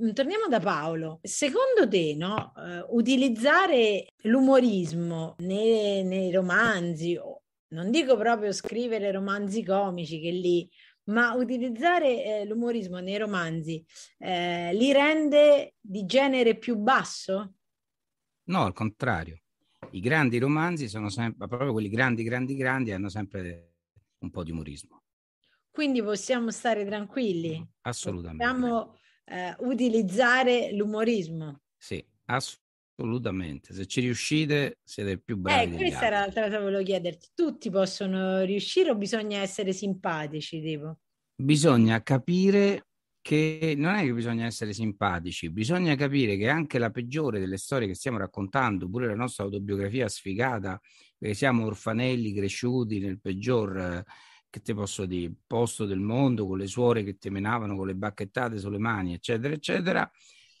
Mm, torniamo da Paolo. Secondo te, no, eh, utilizzare l'umorismo nei, nei romanzi, non dico proprio scrivere romanzi comici che lì ma utilizzare eh, l'umorismo nei romanzi eh, li rende di genere più basso? No, al contrario. I grandi romanzi sono sempre, proprio quelli grandi, grandi, grandi, hanno sempre un po' di umorismo. Quindi possiamo stare tranquilli. Mm, assolutamente. Possiamo eh, utilizzare l'umorismo. Sì, assolutamente. Se ci riuscite siete più eh, bravi. Eh, questa era l'altra cosa che volevo chiederti. Tutti possono riuscire o bisogna essere simpatici? Tipo? Bisogna capire che non è che bisogna essere simpatici, bisogna capire che anche la peggiore delle storie che stiamo raccontando, pure la nostra autobiografia sfigata, perché siamo orfanelli cresciuti nel peggior che ti posso dire, posto del mondo, con le suore che ti menavano con le bacchettate sulle mani, eccetera, eccetera,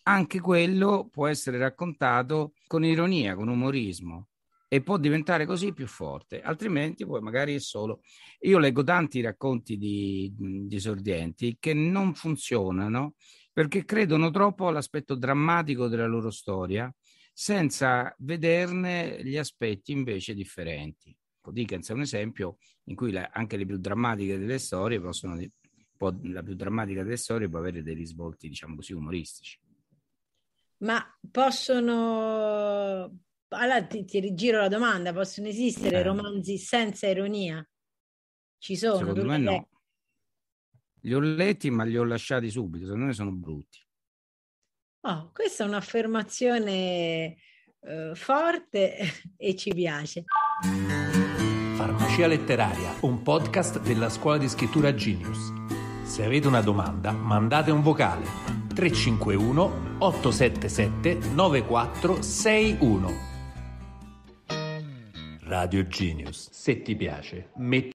anche quello può essere raccontato con ironia, con umorismo e può diventare così più forte, altrimenti poi magari è solo... Io leggo tanti racconti di disordienti che non funzionano perché credono troppo all'aspetto drammatico della loro storia senza vederne gli aspetti invece differenti troppo. Ecco, Dickens è un esempio in cui la, anche le più drammatiche delle storie possono, può, la più drammatica delle storie può avere dei risvolti, diciamo così, umoristici. Ma possono, allora ti, ti rigiro la domanda, possono esistere eh. romanzi senza ironia? Ci sono? Secondo me no. Li ho letti, ma li ho lasciati subito, secondo me sono brutti. Oh, questa è un'affermazione eh, forte e ci piace. Farmacia Letteraria, un podcast della scuola di scrittura Genius. Se avete una domanda, mandate un vocale 351 877 9461. Radio Genius, se ti piace, metti